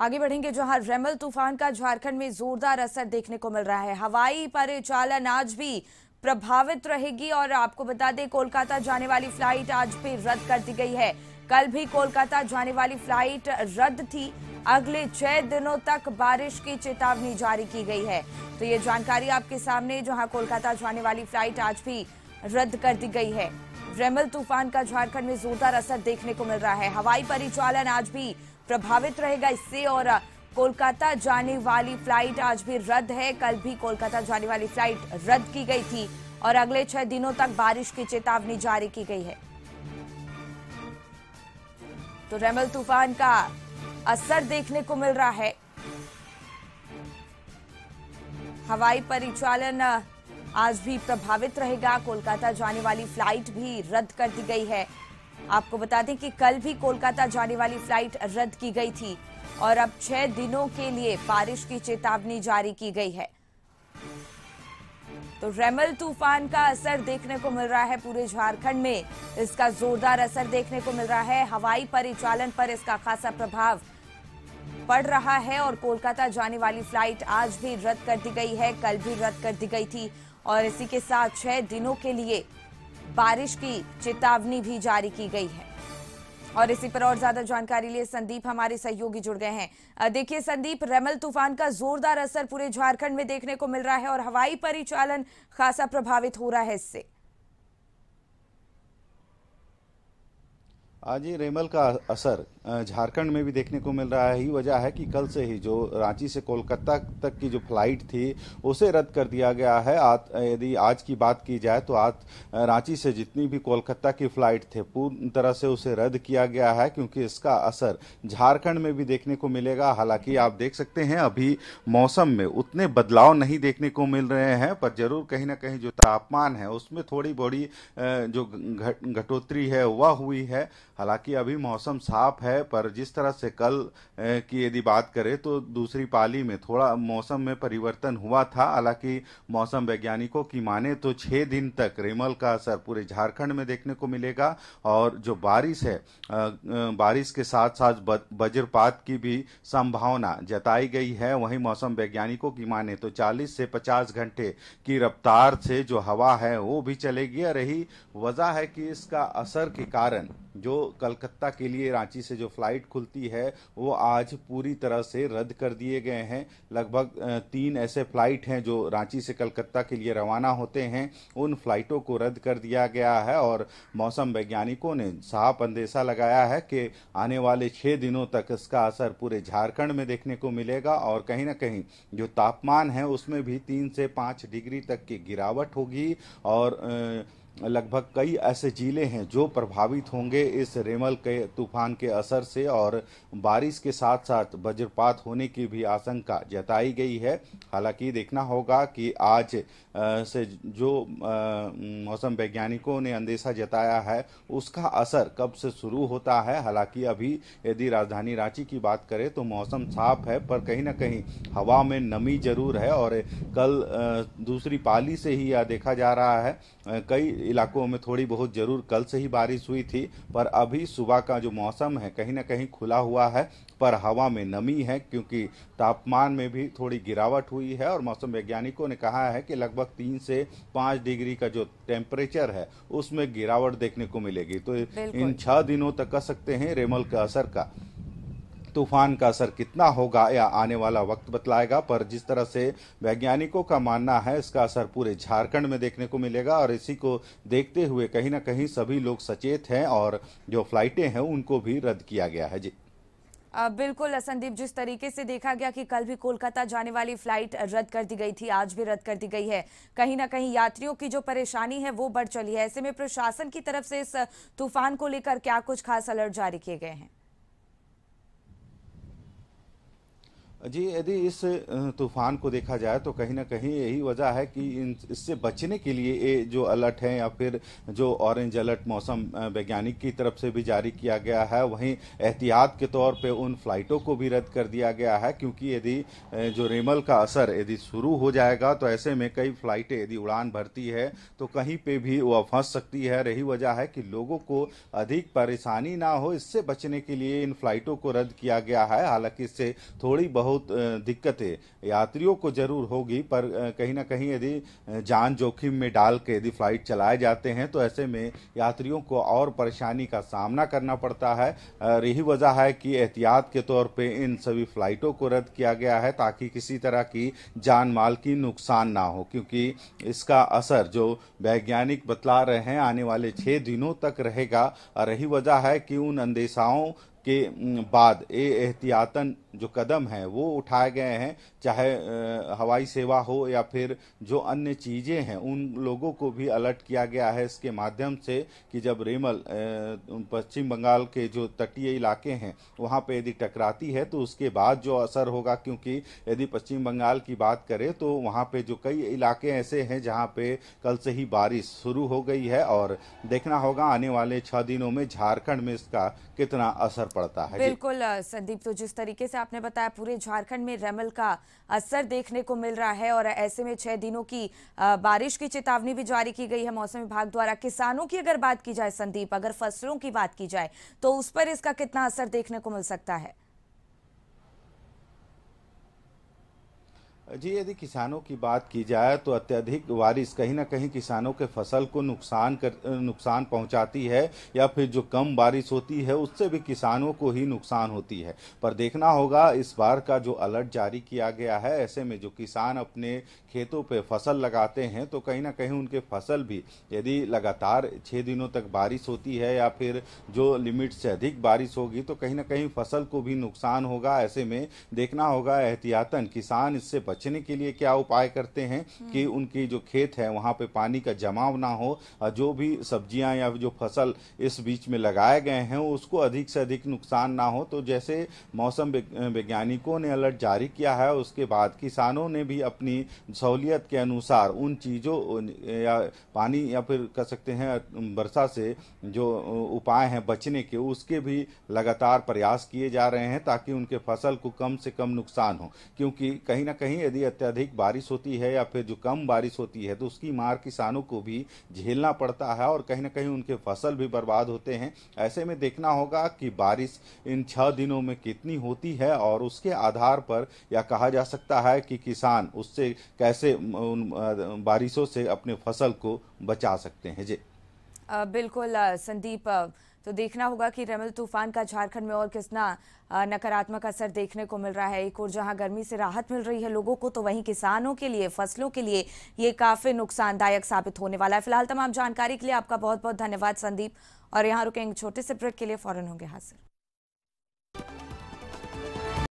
आगे बढ़ेंगे जहां रेमल तूफान का झारखंड में जोरदार असर देखने को मिल रहा है हवाई परिचालन आज भी प्रभावित रहेगी और आपको बता दें कोलकाता जाने वाली फ्लाइट आज भी रद्द कर दी गई है कल भी कोलकाता जाने वाली फ्लाइट रद्द थी अगले छह दिनों तक बारिश की चेतावनी जारी की गई है तो ये जानकारी आपके सामने जहां कोलकाता जाने वाली फ्लाइट आज भी रद्द कर दी गई है रेमल तूफान का झारखंड में जोरदार असर देखने को मिल रहा है हवाई परिचालन आज भी प्रभावित रहेगा इससे और कोलकाता जाने वाली फ्लाइट आज भी रद्द है कल भी कोलकाता जाने वाली फ्लाइट रद्द की गई थी और अगले छह दिनों तक बारिश की चेतावनी जारी की गई है तो रेमल तूफान का असर देखने को मिल रहा है हवाई परिचालन आज भी प्रभावित रहेगा कोलकाता जाने वाली फ्लाइट भी रद्द कर दी गई है आपको बता दें कि कल भी कोलकाता जाने वाली फ्लाइट रद्द की गई थी और अब छह दिनों के लिए बारिश की चेतावनी जारी की गई है तो रेमल तूफान का असर देखने को मिल रहा है पूरे झारखंड में इसका जोरदार असर देखने को मिल रहा है हवाई परिचालन पर इसका खासा प्रभाव पड़ रहा है और कोलकाता जाने वाली फ्लाइट आज भी रद्द कर दी गई है कल भी रद्द कर दी गई थी और इसी के साथ छह दिनों के लिए बारिश की चेतावनी भी जारी की गई है और इसी पर और ज्यादा जानकारी लिए संदीप हमारे सहयोगी जुड़ गए हैं देखिए संदीप रेमल तूफान का जोरदार असर पूरे झारखंड में देखने को मिल रहा है और हवाई परिचालन खासा प्रभावित हो रहा है इससे आज हाँ ये रेमल का असर झारखंड में भी देखने को मिल रहा है ही वजह है कि कल से ही जो रांची से कोलकाता तक की जो फ्लाइट थी उसे रद्द कर दिया गया है यदि आज की बात की जाए तो आज रांची से जितनी भी कोलकाता की फ्लाइट थे पूर्ण तरह से उसे रद्द किया गया है क्योंकि इसका असर झारखंड में भी देखने को मिलेगा हालांकि आप देख सकते हैं अभी मौसम में उतने बदलाव नहीं देखने को मिल रहे हैं पर जरूर कहीं ना कहीं जो तापमान है उसमें थोड़ी बड़ी जो घटोतरी है वह हुई है हालांकि अभी मौसम साफ है पर जिस तरह से कल की यदि बात करें तो दूसरी पाली में थोड़ा मौसम में परिवर्तन हुआ था हालांकि मौसम वैज्ञानिकों की माने तो छः दिन तक रेमल का असर पूरे झारखंड में देखने को मिलेगा और जो बारिश है बारिश के साथ साथ वज्रपात की भी संभावना जताई गई है वहीं मौसम वैज्ञानिकों की माने तो चालीस से पचास घंटे की रफ्तार से जो हवा है वो भी चलेगी रही वजह है कि इसका असर के कारण जो कलकत्ता के लिए रांची से जो फ्लाइट खुलती है वो आज पूरी तरह से रद्द कर दिए गए हैं लगभग तीन ऐसे फ्लाइट हैं जो रांची से कलकत्ता के लिए रवाना होते हैं उन फ्लाइटों को रद्द कर दिया गया है और मौसम वैज्ञानिकों ने साफ अंदेशा लगाया है कि आने वाले छः दिनों तक इसका असर पूरे झारखंड में देखने को मिलेगा और कहीं ना कहीं जो तापमान है उसमें भी तीन से पाँच डिग्री तक की गिरावट होगी और लगभग कई ऐसे जिले हैं जो प्रभावित होंगे इस रेमल के तूफान के असर से और बारिश के साथ साथ वज्रपात होने की भी आशंका जताई गई है हालांकि देखना होगा कि आज से जो मौसम वैज्ञानिकों ने अंदेशा जताया है उसका असर कब से शुरू होता है हालांकि अभी यदि राजधानी रांची की बात करें तो मौसम साफ है पर कहीं ना कहीं हवा में नमी जरूर है और कल दूसरी पाली से ही यह देखा जा रहा है कई इलाकों में थोड़ी बहुत ज़रूर कल से ही बारिश हुई थी पर अभी सुबह का जो मौसम है कहीं ना कहीं खुला हुआ है पर हवा में नमी है क्योंकि तापमान में भी थोड़ी गिरावट हुई है और मौसम वैज्ञानिकों ने कहा है कि लगभग तीन से पाँच डिग्री का जो टेम्परेचर है उसमें गिरावट देखने को मिलेगी तो इन छः दिनों तक कह सकते हैं रेमल का असर का तूफान का असर कितना होगा या आने वाला वक्त बतलाएगा पर जिस तरह से वैज्ञानिकों का मानना है इसका असर पूरे झारखंड में देखने को मिलेगा और इसी को देखते हुए कहीं ना कहीं सभी लोग सचेत हैं और जो फ्लाइटें हैं उनको भी रद्द किया गया है जी बिल्कुल संदीप जिस तरीके से देखा गया कि कल भी कोलकाता जाने वाली फ्लाइट रद्द कर दी गई थी आज भी रद्द कर दी गई है कहीं ना कहीं यात्रियों की जो परेशानी है वो बढ़ चली है ऐसे में प्रशासन की तरफ से इस तूफान को लेकर क्या कुछ खास अलर्ट जारी किए गए हैं जी यदि इस तूफान को देखा जाए तो कहीं ना कहीं यही वजह है कि इन इससे बचने के लिए ये जो अलर्ट है या फिर जो ऑरेंज अलर्ट मौसम वैज्ञानिक की तरफ से भी जारी किया गया है वहीं एहतियात के तौर पे उन फ्लाइटों को भी रद्द कर दिया गया है क्योंकि यदि जो रेमल का असर यदि शुरू हो जाएगा तो ऐसे में कई फ्लाइटें यदि उड़ान भरती है तो कहीं पर भी वह फंस सकती है रही वजह है कि लोगों को अधिक परेशानी ना हो इससे बचने के लिए इन फ्लाइटों को रद्द किया गया है हालांकि इससे थोड़ी बहुत बहुत दिक्कतें यात्रियों को जरूर होगी पर कहीं ना कहीं यदि जान जोखिम में डाल के यदि फ्लाइट चलाए जाते हैं तो ऐसे में यात्रियों को और परेशानी का सामना करना पड़ता है यही वजह है कि एहतियात के तौर पे इन सभी फ्लाइटों को रद्द किया गया है ताकि किसी तरह की जान माल की नुकसान ना हो क्योंकि इसका असर जो वैज्ञानिक बतला रहे हैं आने वाले छः दिनों तक रहेगा और यही वजह है कि उन अंदेशाओं के बाद ये एहतियातन जो कदम हैं वो उठाए गए हैं चाहे हवाई सेवा हो या फिर जो अन्य चीज़ें हैं उन लोगों को भी अलर्ट किया गया है इसके माध्यम से कि जब रेमल पश्चिम बंगाल के जो तटीय इलाके हैं वहाँ पे यदि टकराती है तो उसके बाद जो असर होगा क्योंकि यदि पश्चिम बंगाल की बात करें तो वहाँ पे जो कई इलाके ऐसे हैं जहाँ पे कल से ही बारिश शुरू हो गई है और देखना होगा आने वाले छः दिनों में झारखंड में इसका कितना असर पड़ता है बिल्कुल संदीप तो जिस तरीके से आप आपने बताया पूरे झारखंड में रेमल का असर देखने को मिल रहा है और ऐसे में छह दिनों की बारिश की चेतावनी भी जारी की गई है मौसम विभाग द्वारा किसानों की अगर बात की जाए संदीप अगर फसलों की बात की जाए तो उस पर इसका कितना असर देखने को मिल सकता है जी यदि किसानों की बात की जाए तो अत्यधिक बारिश कहीं ना कहीं किसानों के फसल को नुकसान कर नुकसान पहुंचाती है या फिर जो कम बारिश होती है उससे भी किसानों को ही नुकसान होती है पर देखना होगा इस बार का जो अलर्ट जारी किया गया है ऐसे में जो किसान अपने खेतों पे फसल लगाते हैं तो कहीं ना कहीं उनके फसल भी यदि लगातार छः दिनों तक बारिश होती है या फिर जो लिमिट से अधिक बारिश होगी तो कहीं ना कहीं फसल को भी नुकसान होगा ऐसे में देखना होगा एहतियातन किसान इससे बच बचने के लिए क्या उपाय करते हैं हम्म। कि उनकी जो खेत है वहाँ पे पानी का जमाव ना हो जो भी सब्जियाँ या जो फसल इस बीच में लगाए गए हैं उसको अधिक से अधिक नुकसान ना हो तो जैसे मौसम वैज्ञानिकों ने अलर्ट जारी किया है उसके बाद किसानों ने भी अपनी सहूलियत के अनुसार उन चीज़ों या पानी या फिर कह सकते हैं वर्षा से जो उपाय हैं बचने के उसके भी लगातार प्रयास किए जा रहे हैं ताकि उनके फसल को कम से कम नुकसान हो क्योंकि कहीं ना कहीं यदि अत्यधिक बारिश होती है या फिर जो कम बारिश होती है तो उसकी मार किसानों को भी झेलना पड़ता है और कहीं ना कहीं उनके फसल भी बर्बाद होते हैं ऐसे में देखना होगा कि बारिश इन छः दिनों में कितनी होती है और उसके आधार पर या कहा जा सकता है कि किसान उससे कैसे उन बारिशों से अपने फसल को बचा सकते हैं जी बिल्कुल संदीप तो देखना होगा कि रेमल तूफान का झारखंड में और कितना नकारात्मक असर देखने को मिल रहा है एक और जहां गर्मी से राहत मिल रही है लोगों को तो वहीं किसानों के लिए फसलों के लिए ये काफी नुकसानदायक साबित होने वाला है फिलहाल तमाम जानकारी के लिए आपका बहुत बहुत धन्यवाद संदीप और यहाँ रुकेंगे छोटे से ब्रेक के लिए फौरन होंगे हाजिर